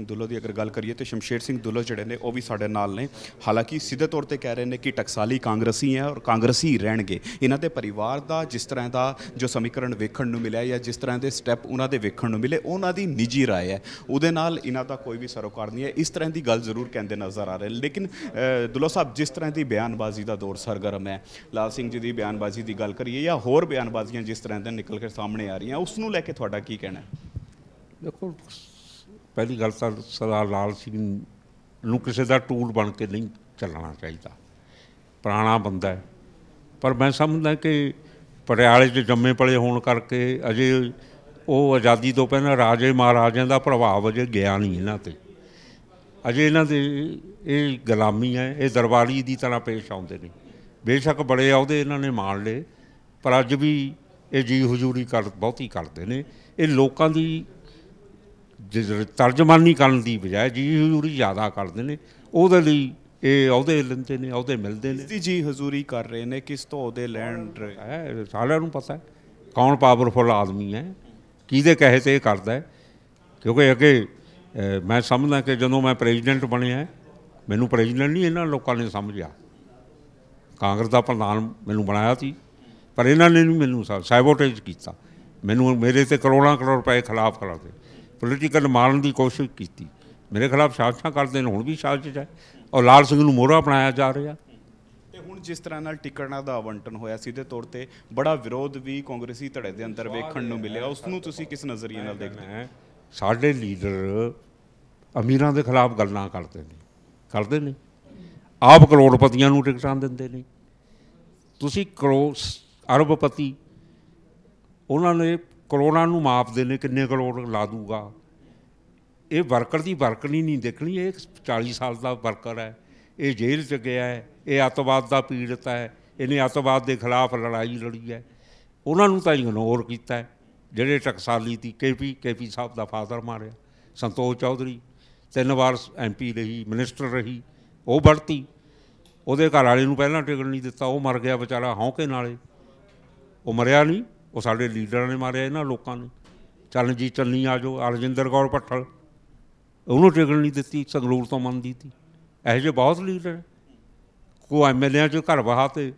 ਸਿੰਘ ਦੁੱਲੋ ਦੀ ਅਗਰ ਗੱਲ ਕਰੀਏ ਤੇ ਸ਼ਮਸ਼ੇਰ ਸਿੰਘ ਦੁੱਲੋ ਜਿਹੜੇ ਨੇ ਉਹ ਵੀ ਸਾਡੇ ਨਾਲ ਨੇ ਹਾਲਾਂਕਿ ਸਿੱਧੇ ਤੌਰ ਤੇ ਕਹਿ ਰਹੇ ਨੇ ਕਿ ਟਕਸਾਲੀ ਕਾਂਗਰਸੀ ਹੈ ਔਰ ਕਾਂਗਰਸੀ ਰਹਿਣਗੇ ਇਹਨਾਂ ਦੇ ਪਰਿਵਾਰ ਦਾ ਜਿਸ ਤਰ੍ਹਾਂ ਦਾ ਜੋ ਸਮੀਕਰਨ ਵੇਖਣ ਨੂੰ ਮਿਲਿਆ ਜਾਂ ਜਿਸ ਤਰ੍ਹਾਂ ਦੇ ਸਟੈਪ ਉਹਨਾਂ ਦੇ ਵੇਖਣ ਨੂੰ ਮਿਲੇ ਉਹਨਾਂ ਦੀ ਨਿੱਜੀ رائے ਹੈ ਉਹਦੇ ਨਾਲ ਇਹਨਾਂ ਦਾ ਕੋਈ ਵੀ ਸਰੋਕਾਰ ਨਹੀਂ ਹੈ ਇਸ ਤਰ੍ਹਾਂ ਦੀ ਗੱਲ ਜ਼ਰੂਰ ਕਹਿੰਦੇ ਨਜ਼ਰ ਆ ਰਹੇ ਲੇਕਿਨ ਦੁੱਲੋ ਸਾਹਿਬ ਜਿਸ ਤਰ੍ਹਾਂ ਦੀ ਬਿਆਨਬਾਜ਼ੀ ਦਾ ਦੌਰ ਸਰਗਰਮ ਹੈ ਲਾਲ ਸਿੰਘ ਜੀ ਦੀ ਬਿਆਨਬਾਜ਼ੀ ਦੀ ਗੱਲ ਕਰੀਏ ਜਾਂ ਹੋਰ ਬਿਆਨਬਾਜ਼ੀਆਂ ਜਿਸ ਤਰ੍ਹਾਂ ਦੇ ਨਿਕਲ ਕੇ ਸਾਹਮਣੇ ਆ ਰਹੀਆਂ ਉਸ ਨੂੰ ਲੈ ਕੇ ਤੁਹਾਡਾ ਕੀ ਕਹਿਣਾ ਦੇਖੋ ਪਹਿਲੀ ਗੱਲ ਤਾਂ ਸਰਦਾਰ ਲਾਲ ਸਿੰਘ ਨੂੰ ਕਿਸੇ ਦਾ ਟੂਲ ਬਣ ਕੇ ਨਹੀਂ ਚੱਲਣਾ ਚਾਹੀਦਾ ਪੁਰਾਣਾ ਬੰਦਾ ਹੈ ਪਰ ਮੈਂ ਸਮਝਦਾ ਕਿ ਪਟਿਆਲੇ 'ਚ ਜੰਮੇ ਪਲੇ ਹੋਣ ਕਰਕੇ ਅਜੇ ਉਹ ਆਜ਼ਾਦੀ ਤੋਂ ਪਹਿਲਾਂ ਰਾਜੇ ਮਹਾਰਾਜਿਆਂ ਦਾ ਪ੍ਰਭਾਵ ਅਜੇ ਗਿਆ ਨਹੀਂ ਇਹਨਾਂ ਤੇ ਅਜੇ ਇਹਨਾਂ ਦੇ ਇਹ ਗੁਲਾਮੀ ਹੈ ਇਹ ਦਰਬਾਰੀ ਦੀ ਤਰ੍ਹਾਂ ਪੇਸ਼ ਆਉਂਦੇ ਨੇ ਬੇਸ਼ੱਕ ਬੜੇ ਆਉਦੇ ਇਹਨਾਂ ਨੇ ਮਾਣ ਲਏ ਪਰ ਅੱਜ ਵੀ ਇਹ ਜੀ ਹਜ਼ੂਰੀ ਕਰ ਬਹੁਤੀ ਕਰਦੇ ਨੇ ਇਹ ਲੋਕਾਂ ਦੀ ਤਰਜਮਾਨੀ ਕਰਨ ਦੀ ਬਜਾਏ ਜੀ ਹਜ਼ੂਰੀ ਜ਼ਿਆਦਾ ਕਰਦੇ ਨੇ ਉਹਦੇ ਲਈ ਇਹ ਅਹੁਦੇ ਲੈਂਦੇ ਨੇ ਅਹੁਦੇ ਮਿਲਦੇ ਨੇ ਜੀ ਹਜ਼ੂਰੀ ਕਰ ਰਹੇ ਨੇ ਕਿਸ ਤੋਂ ਅਹੁਦੇ ਲੈਣ ਰਹੇ ਸਾਰਿਆਂ ਨੂੰ ਪਤਾ ਹੈ ਕੌਣ ਪਾਵਰਫੁਲ ਆਦਮੀ ਹੈ ਕਿਹਦੇ ਕਹੇ ਤੇ ਇਹ ਕਰਦਾ ਹੈ ਕਿਉਂਕਿ ਅੱਗੇ ਮੈਂ ਸਮਝਦਾ ਕਿ ਜਦੋਂ ਮੈਂ ਪ੍ਰੈਜ਼ੀਡੈਂਟ ਬਣਿਆ ਮੈਨੂੰ ਪ੍ਰੈਜ਼ੀਡੈਂਟ ਨਹੀਂ ਇਹਨਾਂ ਲੋਕਾਂ ਨੇ ਸਮਝਿਆ ਕਾਂਗਰਸ ਦਾ ਪ੍ਰਧਾਨ ਮੈਨੂੰ ਬਣਾਇਆ ਸੀ ਪਰ ਇਹਨਾਂ ਨੇ ਨਹੀਂ ਮੈਨੂੰ ਸਾਬੋਟੇਜ ਕੀਤਾ ਮੈਨੂੰ ਮੇਰੇ ਤੇ ਕਰੋੜਾਂ ਕਰੋੜ ਰੁਪਏ ਖਿਲਾਫ ਕਰਾਤੇ ਪੋਲੀਟੀਕਲ ਮਾਰਨ ਦੀ ਕੋਸ਼ਿਸ਼ ਕੀਤੀ ਮੇਰੇ ਖਿਲਾਫ ਸਾਜ਼ਿਸ਼ਾਂ ਕਰਦੇ ਨੇ ਹੁਣ ਵੀ ਸਾਜ਼ਿਸ਼ ਹੈ ਔਰ ਲਾਲ ਸਿੰਘ ਨੂੰ ਮੋਹਰਾ ਬਣਾਇਆ ਜਾ ਰਿਹਾ ਤੇ ਹੁਣ ਜਿਸ ਤਰ੍ਹਾਂ ਨਾਲ ਟਿਕਟਾਂ ਦਾ ਆਵੰਟਨ ਹੋਇਆ ਸੀ ਦੇ ਤੌਰ ਤੇ ਬੜਾ ਵਿਰੋਧ ਵੀ ਕਾਂਗਰਸੀ ਧੜੇ ਦੇ ਅੰਦਰ ਵੇਖਣ ਨੂੰ ਮਿਲਿਆ ਉਸ ਨੂੰ ਤੁਸੀਂ ਕਿਸ ਨਜ਼ਰੀਏ ਨਾਲ ਦੇਖਦੇ ਹੋ ਸਾਡੇ ਲੀਡਰ ਅਮੀਰਾਂ ਦੇ ਖਿਲਾਫ ਗੱਲਾਂ ਕਰਦੇ ਨੇ ਕਰਦੇ ਨੇ ਆਪ ਕਰੋੜਪਤੀਆਂ ਨੂੰ ਟਿਕਟਾਂ ਦਿੰਦੇ ਨੇ ਤੁਸੀਂ ਕਰੋਸ ਅਰਬਪਤੀ ਉਹਨਾਂ ਨੇ ਕਰੋੜਾਂ ਨੂੰ ਮਾਪਦੇ ਨੇ ਕਿੰਨੇ ਕਰੋੜ ਲਾ ਦੂਗਾ ਇਹ ਵਰਕਰ ਦੀ ਵਰਕ ਨਹੀਂ ਦੇਖਣੀ ਇਹ 40 ਸਾਲ ਦਾ ਵਰਕਰ ਹੈ ਇਹ ਜੇਲ੍ਹ 'ਚ ਗਿਆ ਹੈ ਇਹ ਅਤਵਾਦ ਦਾ ਪੀੜਤ ਹੈ ਇਹਨੇ ਅਤਵਾਦ ਦੇ ਖਿਲਾਫ ਲੜਾਈ ਲੜੀ ਹੈ ਉਹਨਾਂ ਨੂੰ ਤਾਂ ਇਗਨੋਰ ਕੀਤਾ ਜਿਹੜੇ ਟਕਸਾਲੀ ਦੀ ਕੇਪੀ ਕੇਪੀ ਸਾਹਿਬ ਦਾ ਫਾਦਰ ਮਾਰਿਆ ਸੰਤੋਸ਼ ਚੌਧਰੀ ਤਿੰਨ ਵਾਰ ਐਮਪੀ ਰਹੀ ਮਿਨਿਸਟਰ ਰਹੀ ਉਹ ਵੜਤੀ ਉਹਦੇ ਘਰ ਵਾਲੇ ਨੂੰ ਪਹਿਲਾਂ ਟਿਕਣ ਨਹੀਂ ਦਿੱਤਾ ਉਹ ਮਰ ਗਿਆ ਵਿਚਾਰਾ ਹੌਂਕੇ ਨਾਲੇ ਉਹ ਮਰਿਆ ਨਹੀਂ ਉਹ ਸਾਡੇ ਲੀਡਰਾਂ ਨੇ ਮਾਰਿਆ ਇਹਨਾਂ ਲੋਕਾਂ ਨੂੰ ਚੱਲ ਜੀ ਚੱਲਨੀ ਆ ਜਾਓ ਅਰਜਿੰਦਰ ਗੌਰ ਪੱਠਲ ਉਹਨੂੰ ਟਿਕਣ ਨਹੀਂ ਦਿੱਤੀ ਸੰਗਰੂਰ ਤੋਂ ਮੰਨਦੀ ਸੀ ਇਹ ਜੇ ਬਹੁਤ ਲੀਡਰ ਕੋ ਐਮਐਲਏ ਚ ਘਰ ਵਹਾ ਤੇ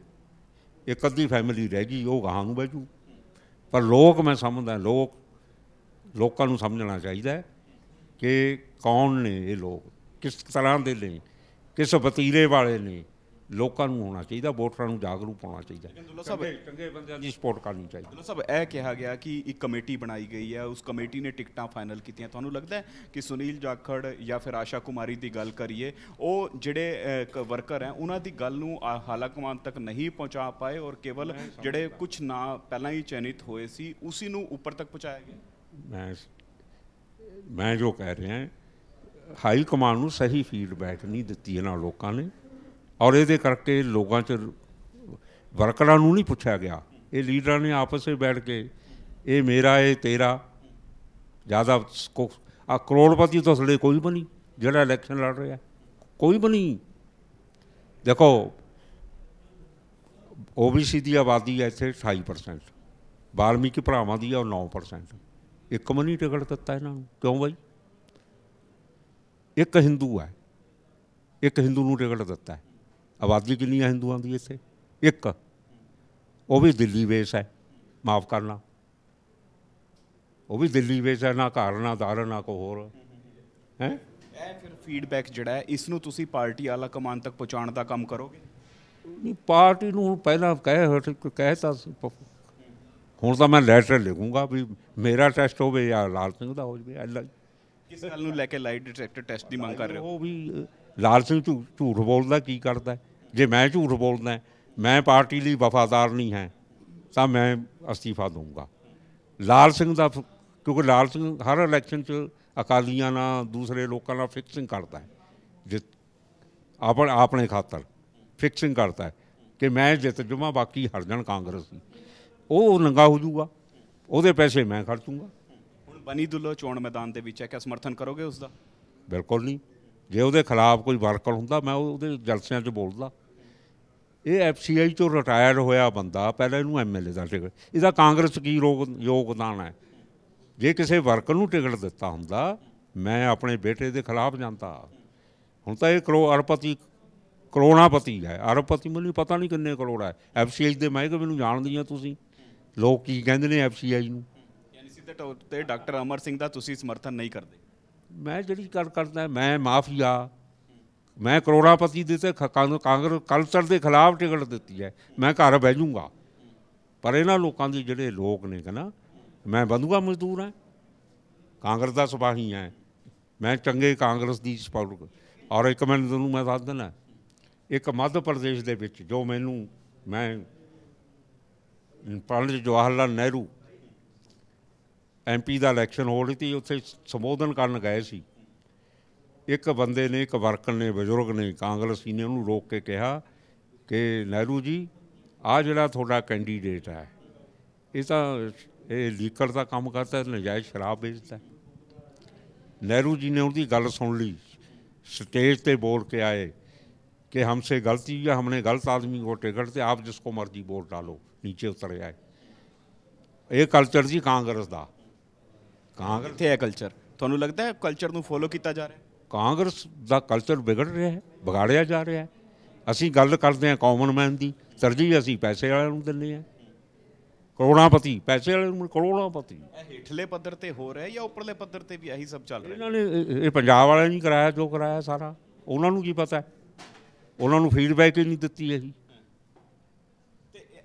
ਇੱਕ ਅੱਧੀ ਫੈਮਿਲੀ ਰਹਿ ਗਈ ਉਹ ਗਾਹਾਂ ਨੂੰ ਬੈਜੂ ਪਰ ਲੋਕ ਮੈਂ ਸਮਝਦਾ ਲੋਕ ਲੋਕਾਂ ਨੂੰ ਸਮਝਣਾ ਚਾਹੀਦਾ ਕਿ ਕੌਣ ਨੇ ਇਹ ਲੋਕ ਕਿਸ ਤਰ੍ਹਾਂ ਦੇ ਨੇ ਕਿਸ ਵਤੀਰੇ ਵਾਲੇ ਨੇ ਲੋਕਾਂ ਨੂੰ ਹੋਣਾ ਚਾਹੀਦਾ ਵੋਟਰਾਂ ਨੂੰ ਜਾਗਰੂਕ ਹੋਣਾ ਚਾਹੀਦਾ ਦੁੱਲਾ ਸਾਹਿਬ ਚੰਗੇ ਬੰਦਿਆਂ ਦੀ ਸਪੋਰਟ ਕਰਨੀ ਚਾਹੀਦੀ ਦੁੱਲਾ ਸਾਹਿਬ ਇਹ ਕਿਹਾ ਗਿਆ ਕਿ ਇੱਕ ਕਮੇਟੀ ਬਣਾਈ ਗਈ ਹੈ ਉਸ ਕਮੇਟੀ ਨੇ ਟਿਕਟਾਂ ਫਾਈਨਲ ਕੀਤੀਆਂ ਤੁਹਾਨੂੰ ਲੱਗਦਾ ਹੈ ਕਿ ਸੁਨੀਲ ਜਾਖੜ ਜਾਂ ਫਿਰ ਆਸ਼ਾ ਕੁਮਾਰੀ ਦੀ ਗੱਲ ਕਰੀਏ ਉਹ ਜਿਹੜੇ ਵਰਕਰ ਹੈ ਉਹਨਾਂ ਦੀ ਗੱਲ ਨੂੰ ਹਾਲਾਂਕਿ ਤੱਕ ਨਹੀਂ ਪਹੁੰਚਾ ਪਾਏ ਔਰ ਕੇਵਲ ਜਿਹੜੇ ਕੁਝ ਨਾਂ ਪਹਿਲਾਂ ਹੀ ਚੈਨਿਤ ਹੋਏ ਸੀ ਉਸੇ ਨੂੰ ਉੱਪਰ ਤੱਕ ਪਹੁੰਚਾਇਆ ਗਿਆ ਮੈਂ ਮੈਂ ਜੋ ਕਹਿ ਰਿਹਾ ਹਾਈ ਕਮਾਂਡ ਨੂੰ ਸਹੀ ਫੀਡਬੈਕ ਨਹੀਂ ਦਿੱਤੀ ਇਹਨਾਂ ਲੋਕਾਂ ਨੇ ਔਰ ਇਹਦੇ ਕਰਕੇ ਲੋਕਾਂ 'ਚ ਵਰਕਰਾਂ ਨੂੰ ਨਹੀਂ ਪੁੱਛਿਆ ਗਿਆ ਇਹ ਲੀਡਰਾਂ ਨੇ ਆਪਸ ਵਿੱਚ ਬੈਠ ਕੇ ਇਹ ਮੇਰਾ ਇਹ ਤੇਰਾ ਜ਼ਿਆਦਾ ਆ ਕਰੋੜਪਤੀ ਤੋਂ ਸੜੇ ਕੋਈ ਬਣੀ ਜਿਹੜਾ ਇਲੈਕਸ਼ਨ ਲੜ ਰਿਹਾ ਕੋਈ ਬਣੀ ਦੇਖੋ ਓਬੀਸੀ ਦੀ ਆਬਾਦੀ ਹੈ ਇੱਥੇ 28% ਬਾਲਮੀਕੀ ਭਰਾਵਾਂ ਦੀ ਹੈ ਉਹ 9% ਇੱਕ ਮਨੀ ਟਿਕਟ ਦਿੱਤਾ ਇਹਨਾਂ ਨੂੰ ਕਿਉਂ ਬਾਈ ਇੱਕ ਹਿੰਦੂ ਹੈ ਇੱਕ ਹਿੰਦੂ ਨੂੰ ਟਿਕਟ ਦਿੱਤਾ ਹੈ ਆਬਾਦੀ ਕਿੰਨੀ ਹੈ ਹਿੰਦੂਆਂ ਦੀ ਇੱਥੇ ਇੱਕ ਉਹ ਵੀ ਦਿੱਲੀ ਬੇਸ ਹੈ ਮਾਫ ਕਰਨਾ ਉਹ ਵੀ ਦਿੱਲੀ ਬੇਸ ਹੈ ਨਾ ਕਾਰਨਾ ਨਾ ਦਾਰ ਨਾ ਕੋ ਹੋਰ ਹੈ ਇਹ ਫਿਰ ਫੀਡਬੈਕ ਜਿਹੜਾ ਹੈ ਇਸ ਨੂੰ ਤੁਸੀਂ ਪਾਰਟੀ ਵਾਲਾ ਕਮਾਨ ਤੱਕ ਪਹੁੰਚਾਉਣ ਦਾ ਕੰਮ ਕਰੋਗੇ ਨਹੀਂ ਪਾਰਟੀ ਨੂੰ ਪਹਿਲਾਂ ਕਹਿ ਹਟ ਕਹਿਤਾ ਹੁਣ ਤਾਂ ਮੈਂ ਲੈਟਰ ਲਿਖੂੰਗਾ ਵੀ ਮੇਰਾ ਟੈਸਟ ਹੋਵੇ ਜਾਂ ਲਾਲ ਸਿੰਘ ਦਾ ਹੋ ਜਵੇ ਐਲਾ ਕਿਸ ਗੱਲ ਨੂੰ ਲੈ ਕੇ ਲਾਈਟ ਡਿਟੈਕਟਰ ਟੈਸਟ ਦੀ ਮੰਗ ਕਰ ਰਹੇ ਹੋ ਉਹ ਵੀ ਲਾਲ ਸਿੰਘ ਝੂਠ ਬੋਲਦਾ ਕੀ ਕਰਦਾ ਜੇ ਮੈਂ ਝੂਠ ਬੋਲਦਾ ਮੈਂ ਪਾਰਟੀ ਲਈ ਵਫਾਦਾਰ ਨਹੀਂ ਹਾਂ ਤਾਂ ਮੈਂ ਅਸਤੀਫਾ ਦਊਂਗਾ ਲਾਲ ਸਿੰਘ ਦਾ ਕਿਉਂਕਿ ਲਾਲ ਸਿੰਘ ਹਰ ਇਲੈਕਸ਼ਨ 'ਚ ਅਕਾਲੀਆਂ ਨਾਲ ਦੂਸਰੇ ਲੋਕਾਂ ਨਾਲ ਫਿਕਸਿੰਗ ਕਰਦਾ ਹੈ ਜਿਤ ਆਪਣ ਆਪਣੇ ਖਾਤਰ ਫਿਕਸਿੰਗ ਕਰਦਾ ਹੈ ਕਿ ਮੈਂ ਜਿੱਤ ਜੁਮਾ ਬਾਕੀ ਹਰ ਜਣ ਕਾਂਗਰਸ ਉਹ ਨੰਗਾ ਹੋ ਜਾਊਗਾ ਉਹਦੇ ਪੈਸੇ ਮੈਂ ਖਰਚੂਗਾ ਹੁਣ ਬਨੀ ਦੁੱਲੋ ਚੋਣ ਮੈਦਾਨ ਦੇ ਵਿੱਚ ਹੈ ਕਿ ਸਮਰਥਨ ਕਰੋਗੇ ਉਸ ਦਾ ਬਿਲਕੁਲ ਨਹੀਂ ਜੇ ਉਹਦੇ ਖਿਲਾਫ ਕੋਈ ਵਰਕਰ ਹੁੰਦਾ ਮੈਂ ਉਹਦੇ ਜਲਸਿਆਂ 'ਚ ਬੋਲਦਾ ਇਹ ਐਫਸੀਆਈ ਤੋਂ ਰਿਟਾਇਰ ਹੋਇਆ ਬੰਦਾ ਪਹਿਲਾਂ ਇਹਨੂੰ ਐਮਐਲਏ ਦਾ ਟਿਕਟ ਇਹਦਾ ਕਾਂਗਰਸ ਕੀ ਯੋਗਦਾਨ ਹੈ ਜੇ ਕਿਸੇ ਵਰਕਰ ਨੂੰ ਟਿਕਟ ਦਿੱਤਾ ਹੁੰਦਾ ਮੈਂ ਆਪਣੇ ਬੇਟੇ ਦੇ ਖਿਲਾਫ ਜਾਂਦਾ ਹੁਣ ਤਾਂ ਇਹ ਕਰੋ ਅਰਪਤੀ ਪਤੀ ਹੈ ਅਰਪਤੀ ਮੈਨੂੰ ਪਤਾ ਨਹੀਂ ਕਿੰਨੇ ਕਰੋੜ ਹੈ ਐਫਸੀਆਈ ਦੇ ਮਾਇਕ ਮੈਨੂੰ ਜਾਣਦੀ ਆ ਤੁਸੀਂ ਲੋਕ ਕੀ ਕਹਿੰਦੇ ਨੇ ਐਫਸੀਆਈ ਨੂੰ ਯਾਨੀ ਸਿੱਧੇ ਤੌਰ ਤੇ ਡਾਕਟਰ ਅਮਰ ਸਿੰਘ ਦਾ ਤੁਸੀਂ ਸਮਰਥਨ ਨਹੀਂ ਕਰਦੇ ਮੈਂ ਜਿਹੜੀ ਗੱਲ ਕਰਦਾ ਮੈਂ ਮਾਫੀਆ ਮੈਂ ਕਰੋੜਾਪਤੀ ਦੇ ਤੇ ਕਾਂਗਰਸ ਕਲਚਰ ਦੇ ਖਿਲਾਫ ਟਿਕਟ ਦਿੱਤੀ ਹੈ ਮੈਂ ਘਰ ਬਹਿ ਜਾਊਂਗਾ ਪਰ ਇਹਨਾਂ ਲੋਕਾਂ ਦੇ ਜਿਹੜੇ ਲੋਕ ਨੇ ਕਹਣਾ ਮੈਂ ਬੰਦੂਆ ਮਜ਼ਦੂਰ ਹਾਂ ਕਾਂਗਰਸ ਦਾ ਸਿਪਾਹੀ ਹਾਂ ਮੈਂ ਚੰਗੇ ਕਾਂਗਰਸ ਦੀ ਸਪੋਰਟ ਔਰ ਇੱਕ ਮੈਂ ਤੁਹਾਨੂੰ ਮੈਂ ਦੱਸ ਦਿੰਦਾ ਇੱਕ ਮੱਧ ਪ੍ਰਦੇਸ਼ ਦੇ ਵਿੱਚ ਜੋ ਮੈਨੂੰ ਮੈਂ ਪੰਡਿਤ ਜਵਾਹਰ ਲਾਲ ਨਹਿਰੂ ਐਮਪੀ ਦਾ ਇਲੈਕਸ਼ਨ ਹੋ ਰਹੀ ਸੀ ਉੱਥੇ ਸੰਬੋਧਨ ਕਰਨ ਗਏ ਸੀ ਇੱਕ ਬੰਦੇ ਨੇ ਇੱਕ ਵਰਕਰ ਨੇ ਬਜ਼ੁਰਗ ਨੇ ਕਾਂਗਰਸੀ ਨੇ ਉਹਨੂੰ ਰੋਕ ਕੇ ਕਿਹਾ ਕਿ ਨਹਿਰੂ ਜੀ ਆ ਜਿਹੜਾ ਤੁਹਾਡਾ ਕੈਂਡੀਡੇਟ ਹੈ ਇਹ ਤਾਂ ਇਹ ਲੀਕਰ ਦਾ ਕੰਮ ਕਰਦਾ ਹੈ ਨਜਾਇਜ਼ ਸ਼ਰਾਬ ਵੇਚਦਾ ਹੈ ਨਹਿਰੂ ਜੀ ਨੇ ਉਹਦੀ ਗੱਲ ਸੁਣ ਲਈ ਸਟੇਜ ਤੇ ਬੋਲ ਕੇ ਆਏ ਕਿ कि हमसे ਹੈ ਹਮਨੇ ਗਲਤ ਆਦਮੀ ਕੋ ਟਿਕਟ ਤੇ ਆਪ ਜਿਸ ਕੋ ਮਰਜ਼ੀ ਵੋਟ ਡਾਲੋ ਨੀਚੇ ਉਤਰ ਜਾਏ ਇਹ ਕਲਚਰ ਜੀ ਕਾਂਗਰਸ ਦਾ ਕਾਂਗਰਸ ਤੇ ਹੈ ਕਲਚਰ ਤੁਹਾਨੂੰ ਲੱਗਦਾ ਹੈ ਕਲਚਰ ਨੂੰ ਫੋਲੋ ਕੀਤਾ ਜਾ ਰਿਹਾ ਹੈ ਕਾਂਗਰਸ ਦਾ ਕਲਚਰ ਵਿਗੜ ਰਿਹਾ ਹੈ ਵਿਗਾੜਿਆ ਜਾ ਰਿਹਾ ਹੈ ਅਸੀਂ ਗੱਲ ਕਰਦੇ ਹਾਂ ਕਾਮਨ ਮੈਨ ਦੀ ਤਰਜੀਹ ਅਸੀਂ ਪੈਸੇ ਵਾਲਿਆਂ ਨੂੰ ਦਿੰਦੇ ਆ ਕਰੋੜਾਪਤੀ ਪੈਸੇ ਵਾਲੇ ਨੂੰ ਕਰੋੜਾਪਤੀ ਇਹ ਹੇਠਲੇ ਪੱਧਰ ਤੇ ਹੋ ਰਿਹਾ ਜਾਂ ਉੱਪਰਲੇ ਪੱਧਰ ਤੇ ਵੀ ਇਹੀ ਸਭ ਚੱਲ ਰਿਹਾ ਇਹਨਾਂ ਨੇ ਇਹ ਪੰਜਾਬ ਵਾਲਿਆਂ ਨੇ ਕਰਾਇਆ ਜੋ ਕਰਾਇਆ ਸਾਰਾ ਉਹਨਾਂ ਨੂੰ ਕੀ ਪਤਾ ਉਹਨਾਂ ਨੂੰ ਫੀਡਬੈਕ ਹੀ ਨਹੀਂ ਦਿੱਤੀ ਅਸੀਂ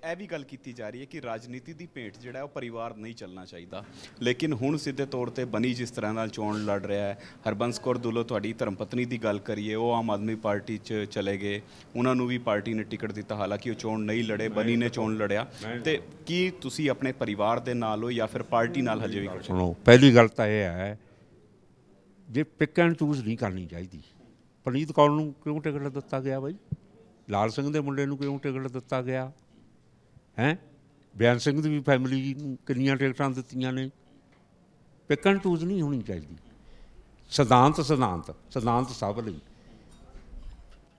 ਇਹ ਵੀ ਗੱਲ ਕੀਤੀ ਜਾ ਰਹੀ ਹੈ ਕਿ ਰਾਜਨੀਤੀ ਦੀ ਪੇਂਟ ਜਿਹੜਾ ਉਹ ਪਰਿਵਾਰ ਨਹੀਂ ਚੱਲਣਾ ਚਾਹੀਦਾ ਲੇਕਿਨ ਹੁਣ ਸਿੱਧੇ ਤੌਰ ਤੇ ਬਣੀ ਜਿਸ ਤਰ੍ਹਾਂ ਨਾਲ ਚੋਣ ਲੜ ਰਿਹਾ ਹੈ ਹਰਬੰਸ ਕੌਰ ਦੁੱਲੋ ਤੁਹਾਡੀ ਧਰਮਪਤਨੀ ਦੀ ਗੱਲ ਕਰੀਏ ਉਹ ਆਮ ਆਦਮੀ ਪਾਰਟੀ 'ਚ ਚਲੇ ਗਏ ਉਹਨਾਂ ਨੂੰ ਵੀ ਪਾਰਟੀ ਨੇ ਟਿਕਟ ਦਿੱਤਾ ਹਾਲਾਂਕਿ ਉਹ ਚੋਣ ਨਹੀਂ ਲੜੇ ਬਣੀ ਨੇ ਚੋਣ ਲੜਿਆ ਤੇ ਕੀ ਤੁਸੀਂ ਆਪਣੇ ਪਰਿਵਾਰ ਦੇ ਨਾਲ ਹੋ ਜਾਂ ਫਿਰ ਪਾਰਟੀ ਨਾਲ ਹਜੇ ਵੀ ਸੁਣੋ ਪਹਿਲੀ ਗੱਲ ਤਾਂ ਇਹ ਹੈ ਜੇ ਪਿਕ ਐਂਡ ਚੂਜ਼ ਨਹੀਂ ਕਰਨੀ ਚਾਹੀਦੀ ਪ੍ਰਨੀਤ ਕੌਰ ਨੂੰ ਕਿਉਂ ਟਿਕਟ ਦਿੱਤਾ ਗਿਆ ਬਾਈ ਲਾਲ ਸਿੰਘ ਦੇ ਮੁੰਡੇ ਨੂੰ ਕਿਉਂ ਟਿਕਟ ਦਿੱਤਾ ਗਿਆ ਹੈ ਬਿਆਨ ਸਿੰਘ ਦੀ ਵੀ ਫੈਮਿਲੀ ਨੂੰ ਕਿੰਨੀਆਂ ਟਿਕਟਾਂ ਦਿੱਤੀਆਂ ਨੇ ਪਿਕਣ ਟੂਜ਼ ਨਹੀਂ ਹੋਣੀ ਚਾਹੀਦੀ ਸਿਧਾਂਤ ਸਿਧਾਂਤ ਸਿਧਾਂਤ ਸਭ ਲਈ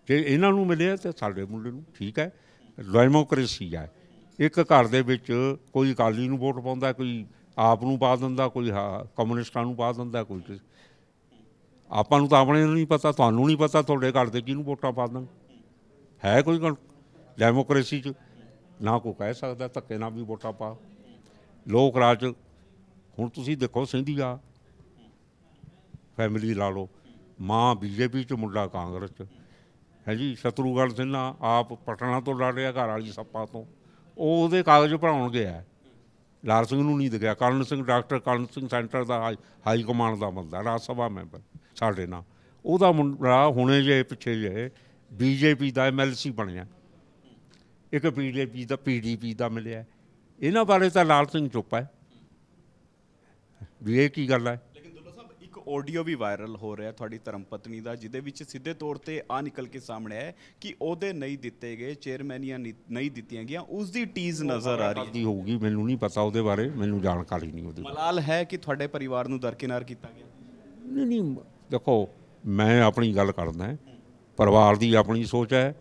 ਜੇ ਇਹਨਾਂ ਨੂੰ ਮਿਲਿਆ ਤੇ ਸਾਡੇ ਮੁੰਡੇ ਨੂੰ ਠੀਕ ਹੈ ਡੈਮੋਕ੍ਰੇਸੀ ਹੈ ਇੱਕ ਘਰ ਦੇ ਵਿੱਚ ਕੋਈ ਅਕਾਲੀ ਨੂੰ ਵੋਟ ਪਾਉਂਦਾ ਕੋਈ ਆਪ ਨੂੰ ਪਾ ਦਿੰਦਾ ਕੋਈ ਕਮਿਊਨਿਸਟਾਂ ਨੂੰ ਪਾ ਦਿੰਦਾ ਕੋਈ ਆਪਾਂ ਨੂੰ ਤਾਂ ਆਪਣੇ ਨੂੰ ਨਹੀਂ ਪਤਾ ਤੁਹਾਨੂੰ ਨਹੀਂ ਪਤਾ ਤੁਹਾਡੇ ਘਰ ਦੇ ਕਿਹਨੂੰ ਵੋਟਾਂ ਪਾ ਦੇਣ ਹੈ ਕੋਈ ਡੈਮੋਕ੍ਰੇਸੀ 'ਚ ਨਾ ਕੋ ਕਹਿ ਸਕਦਾ ਧੱਕੇ ਨਾਲ ਵੀ ਵੋਟਾਂ ਪਾ ਲੋਕ ਰਾਜ ਹੁਣ ਤੁਸੀਂ ਦੇਖੋ ਸਿੰਧੀਆ ਫੈਮਿਲੀ ਲਾ ਲੋ ਮਾਂ ਬੀਜੇਪੀ ਚ ਮੁੰਡਾ ਕਾਂਗਰਸ ਚ ਹੈ ਜੀ ਸ਼ਤਰੂਗੜ ਸਿੰਘਾ ਆਪ ਪਟਨਾ ਤੋਂ ਲੜ ਰਿਹਾ ਘਰ ਵਾਲੀ ਸੱਪਾ ਤੋਂ ਉਹ ਉਹਦੇ ਕਾਗਜ਼ ਭਰਾਉਣ ਗਿਆ ਲਾਲ ਸਿੰਘ ਨੂੰ ਨਹੀਂ ਦਿਖਿਆ ਕਰਨ ਸਿੰਘ ਡਾਕਟਰ ਕਰਨ ਸਿੰਘ ਸੈਂਟਰ ਦਾ ਹਾਈ ਕਮਾਂਡ ਦਾ ਬੰਦਾ ਰਾਜ ਸਭਾ ਮੈਂਬਰ ਸਾਡੇ ਨਾਲ ਉਹਦਾ ਮੁੰਡਾ ਹੁਣੇ ਜੇ ਪਿੱਛੇ ਜੇ ਬੀਜੇਪੀ ਦਾ ਐਮਐਲਸੀ ਬਣਿਆ ਇੱਕ ਬੀਜੇਪੀ ਦਾ ਪੀਡੀਪੀ ਦਾ ਮਿਲਿਆ ਇਹਨਾਂ ਬਾਰੇ ਤਾਂ ਲਾਲ ਸਿੰਘ ਚੁੱਪ ਹੈ ਵੀ ਇਹ ਕੀ ਗੱਲ ਹੈ ਲੇਕਿਨ ਦੁੱਲਾ ਸਾਹਿਬ ਇੱਕ ਆਡੀਓ ਵੀ ਵਾਇਰਲ ਹੋ ਰਿਹਾ ਤੁਹਾਡੀ ਧਰਮ ਪਤਨੀ ਦਾ ਜਿਹਦੇ ਵਿੱਚ ਸਿੱਧੇ ਤੌਰ ਤੇ ਆ ਨਿਕਲ ਕੇ ਸਾਹਮਣੇ ਹੈ ਕਿ ਉਹਦੇ ਨਹੀਂ ਦਿੱਤੇ ਗਏ ਚੇਅਰਮੈਨੀਆਂ ਨਹੀਂ ਦਿੱਤੀਆਂ ਗਈਆਂ ਉਸ ਦੀ ਟੀਜ਼ ਨਜ਼ਰ ਆ ਰਹੀ ਹੋਊਗੀ ਮੈਨੂੰ ਨਹੀਂ ਪਤਾ ਉਹਦੇ ਬਾਰੇ ਮੈਨੂੰ ਜਾਣਕਾਰੀ ਨਹੀਂ ਉਹਦੇ ਮਲਾਲ ਹੈ ਕਿ ਤੁਹਾਡੇ ਪਰਿਵਾਰ ਨੂੰ ਦਰਕਿਨਾਰ ਕੀਤਾ ਗਿਆ ਨਹੀਂ ਨਹੀਂ ਦੇਖੋ ਮੈਂ ਆਪਣੀ ਗੱਲ ਕਰਦਾ ਪਰਿਵਾਰ ਦੀ ਆਪਣੀ ਸੋਚ ਹੈ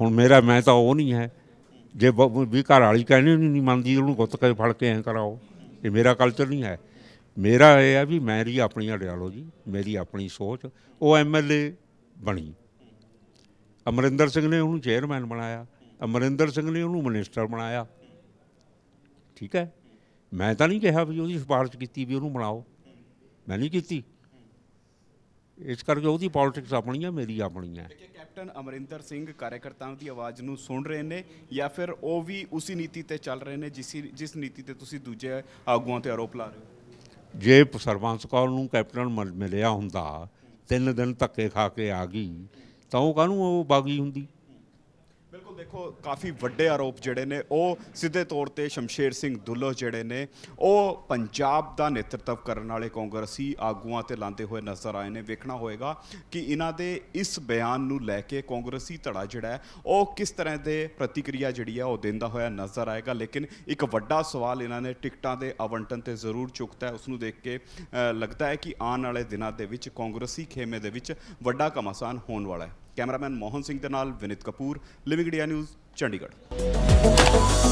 ਹੁਣ ਮੇਰਾ ਮੈਂ ਤਾਂ ਉਹ ਨਹੀਂ ਹੈ ਜੇ ਵੀ ਘਰ ਵਾਲੀ ਕਹਿੰਦੀ ਨਹੀਂ ਮੰਨਦੀ ਉਹਨੂੰ ਗੁੱਤ ਕੇ ਫੜ ਕੇ ਐਂ ਕਰਾਓ ਇਹ ਮੇਰਾ ਕਲਚਰ ਨਹੀਂ ਹੈ ਮੇਰਾ ਇਹ ਹੈ ਵੀ ਮੈਂ ਮੇਰੀ ਆਪਣੀ ਆਈਡੀਓਲੋਜੀ ਮੇਰੀ ਆਪਣੀ ਸੋਚ ਉਹ ਐਮਐਲਏ ਬਣੀ ਅਮਰਿੰਦਰ ਸਿੰਘ ਨੇ ਉਹਨੂੰ ਚੇਅਰਮੈਨ ਬਣਾਇਆ ਅਮਰਿੰਦਰ ਸਿੰਘ ਨੇ ਉਹਨੂੰ ਮਿਨਿਸਟਰ ਬਣਾਇਆ ਠੀਕ ਹੈ ਮੈਂ ਤਾਂ ਨਹੀਂ ਕਿਹਾ ਵੀ ਉਹਦੀ ਸਿਫਾਰਿਸ਼ ਕੀਤੀ ਵੀ ਉਹਨੂੰ ਬਣਾਓ ਮੈਂ ਨਹੀਂ ਕੀਤੀ ਇਸ ਕਰਕੇ ਉਹਦੀ ਪੋਲਿਟਿਕਸ ਆਪਣੀ ਆ ਮੇਰੀ ਆਪਣੀ ਆ ਕੈਪਟਨ ਅਮਰਿੰਦਰ ਸਿੰਘ ਕਾਰਜਕਰਤਾਵਾਂ ਦੀ ਆਵਾਜ਼ ਨੂੰ ਸੁਣ ਰਹੇ ਨੇ ਜਾਂ ਫਿਰ ਉਹ ਵੀ ਉਸੇ ਨੀਤੀ ਤੇ ਚੱਲ ਰਹੇ ਨੇ ਜਿਸ ਜਿਸ ਨੀਤੀ ਤੇ ਤੁਸੀਂ ਦੂਜੇ ਆਗੂਆਂ ਤੇ ਆਰੋਪ ਲਾ ਰਹੇ ਹੋ ਜੇ ਸਰਵੰਸ ਕੌਰ ਨੂੰ ਕੈਪਟਨ ਮਿਲਿਆ ਹੁੰਦਾ ਤਿੰਨ ਦਿਨ ਧੱਕੇ ਖਾ ਕੇ ਆ ਗਈ ਤਾਂ ਉਹ ਕਾਹਨੂੰ ਉਹ ਬਾਗੀ ਹੁੰਦੀ ਦੇਖੋ ਕਾਫੀ ਵੱਡੇ ਆਰੋਪ ਜਿਹੜੇ ਨੇ ਉਹ ਸਿੱਧੇ ਤੌਰ ਤੇ ਸ਼ਮਸ਼ੇਰ ਸਿੰਘ ਦੁੱਲੋ ਜਿਹੜੇ ਨੇ ਉਹ ਪੰਜਾਬ ਦਾ ਨੇਤਰਤਵ ਕਰਨ ਵਾਲੇ ਕਾਂਗਰਸੀ ਆਗੂਆਂ ਤੇ ਲਾਂਦੇ ਹੋਏ ਨਜ਼ਰ ਆਏ ਨੇ ਵੇਖਣਾ ਹੋਏਗਾ ਕਿ ਇਹਨਾਂ ਦੇ ਇਸ ਬਿਆਨ ਨੂੰ ਲੈ ਕੇ ਕਾਂਗਰਸੀ ਧੜਾ ਜਿਹੜਾ ਉਹ ਕਿਸ ਤਰ੍ਹਾਂ ਦੇ ਪ੍ਰਤੀਕਿਰਿਆ ਜਿਹੜੀ ਆ ਉਹ ਦਿੰਦਾ ਹੋਇਆ ਨਜ਼ਰ ਆਏਗਾ ਲੇਕਿਨ ਇੱਕ ਵੱਡਾ ਸਵਾਲ ਇਹਨਾਂ ਨੇ ਟਿਕਟਾਂ ਦੇ ਆਵੰਟਨ ਤੇ ਜ਼ਰੂਰ ਚੁੱਕਤਾ ਉਸ ਨੂੰ ਦੇਖ ਕੇ ਲੱਗਦਾ ਹੈ ਕਿ ਆਉਣ ਵਾਲੇ ਦਿਨਾਂ ਦੇ ਵਿੱਚ ਕਾਂਗਰਸੀ ਖੇਮੇ ਦੇ ਵਿੱਚ ਵੱਡਾ ਕਮਾਸਾਨ ਹੋਣ ਵਾਲਾ ਹੈ ਕੈਮਰਾਮੈਨ ਮੋਹਨ ਸਿੰਘ ਦੇ ਨਾਲ Vinit Kapoor living India News Chandigarh